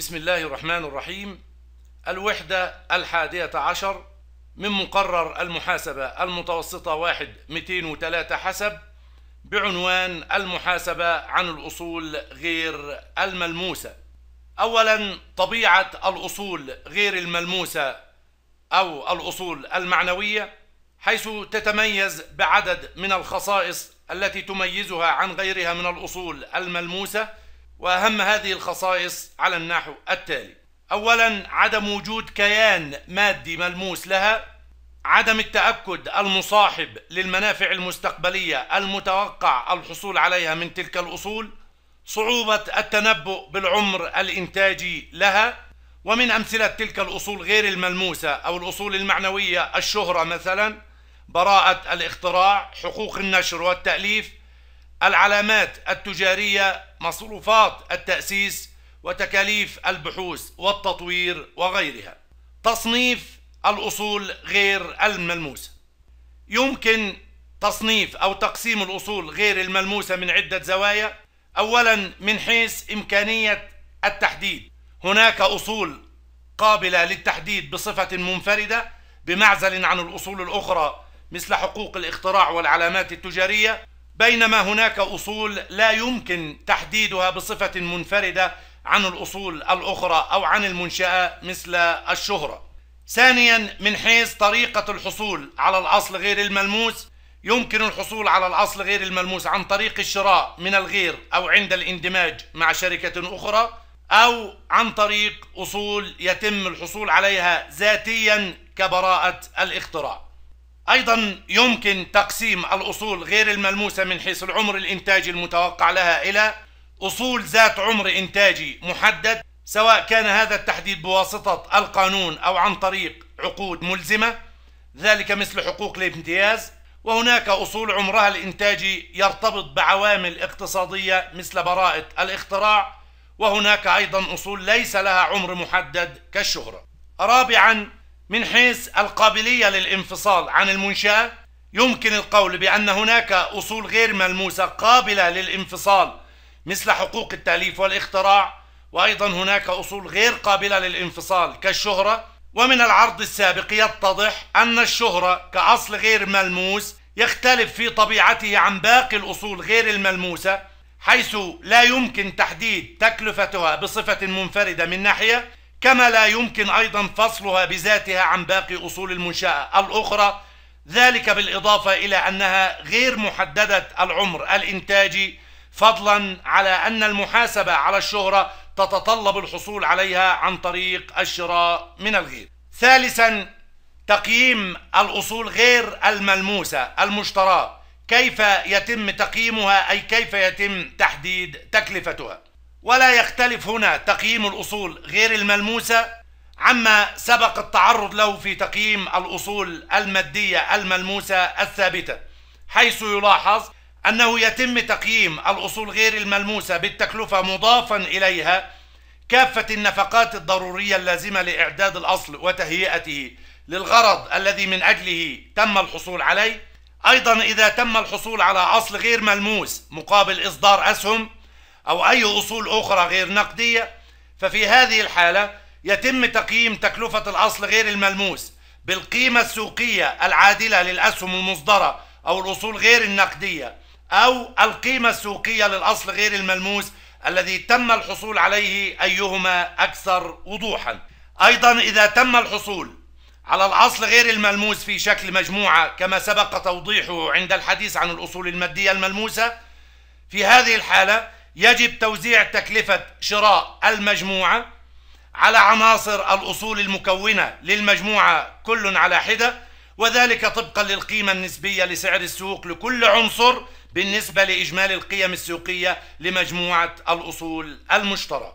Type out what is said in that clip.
بسم الله الرحمن الرحيم الوحدة الحادية عشر من مقرر المحاسبة المتوسطة واحد وثلاثة حسب بعنوان المحاسبة عن الأصول غير الملموسة أولا طبيعة الأصول غير الملموسة أو الأصول المعنوية حيث تتميز بعدد من الخصائص التي تميزها عن غيرها من الأصول الملموسة وأهم هذه الخصائص على النحو التالي أولا عدم وجود كيان مادي ملموس لها عدم التأكد المصاحب للمنافع المستقبلية المتوقع الحصول عليها من تلك الأصول صعوبة التنبؤ بالعمر الإنتاجي لها ومن أمثلة تلك الأصول غير الملموسة أو الأصول المعنوية الشهرة مثلا براءة الاختراع حقوق النشر والتأليف العلامات التجارية مصروفات التأسيس وتكاليف البحوث والتطوير وغيرها تصنيف الأصول غير الملموسة يمكن تصنيف أو تقسيم الأصول غير الملموسة من عدة زوايا أولا من حيث إمكانية التحديد هناك أصول قابلة للتحديد بصفة منفردة بمعزل عن الأصول الأخرى مثل حقوق الاختراع والعلامات التجارية بينما هناك أصول لا يمكن تحديدها بصفة منفردة عن الأصول الأخرى أو عن المنشأة مثل الشهرة ثانيا من حيث طريقة الحصول على الأصل غير الملموس يمكن الحصول على الأصل غير الملموس عن طريق الشراء من الغير أو عند الاندماج مع شركة أخرى أو عن طريق أصول يتم الحصول عليها ذاتيا كبراءة الاختراع أيضا يمكن تقسيم الأصول غير الملموسة من حيث العمر الإنتاجي المتوقع لها إلى أصول ذات عمر إنتاجي محدد سواء كان هذا التحديد بواسطة القانون أو عن طريق عقود ملزمة ذلك مثل حقوق الامتياز وهناك أصول عمرها الإنتاجي يرتبط بعوامل اقتصادية مثل براءة الاختراع وهناك أيضا أصول ليس لها عمر محدد كالشهرة رابعا من حيث القابلية للانفصال عن المنشأة يمكن القول بأن هناك أصول غير ملموسة قابلة للانفصال مثل حقوق التأليف والاختراع وأيضا هناك أصول غير قابلة للانفصال كالشهرة ومن العرض السابق يتضح أن الشهرة كأصل غير ملموس يختلف في طبيعته عن باقي الأصول غير الملموسة حيث لا يمكن تحديد تكلفتها بصفة منفردة من ناحية كما لا يمكن أيضا فصلها بذاتها عن باقي أصول المنشأة الأخرى ذلك بالإضافة إلى أنها غير محددة العمر الإنتاجي فضلا على أن المحاسبة على الشهرة تتطلب الحصول عليها عن طريق الشراء من الغير ثالثا تقييم الأصول غير الملموسة المشتراة كيف يتم تقييمها أي كيف يتم تحديد تكلفتها ولا يختلف هنا تقييم الأصول غير الملموسة عما سبق التعرض له في تقييم الأصول المادية الملموسة الثابتة حيث يلاحظ أنه يتم تقييم الأصول غير الملموسة بالتكلفة مضافا إليها كافة النفقات الضرورية اللازمة لإعداد الأصل وتهيئته للغرض الذي من أجله تم الحصول عليه أيضا إذا تم الحصول على أصل غير ملموس مقابل إصدار أسهم أو أي أصول أخرى غير نقدية ففي هذه الحالة يتم تقييم تكلفة الأصل غير الملموس بالقيمة السوقية العادلة للأسهم المصدرة أو الأصول غير النقدية أو القيمة السوقية للأصل غير الملموس الذي تم الحصول عليه أيهما أكثر وضوحا أيضا إذا تم الحصول على الأصل غير الملموس في شكل مجموعة كما سبق توضيحه عند الحديث عن الأصول المادية الملموسة في هذه الحالة يجب توزيع تكلفة شراء المجموعة على عناصر الأصول المكونة للمجموعة كل على حدة وذلك طبقا للقيمة النسبية لسعر السوق لكل عنصر بالنسبة لإجمالي القيم السوقية لمجموعة الأصول المشترى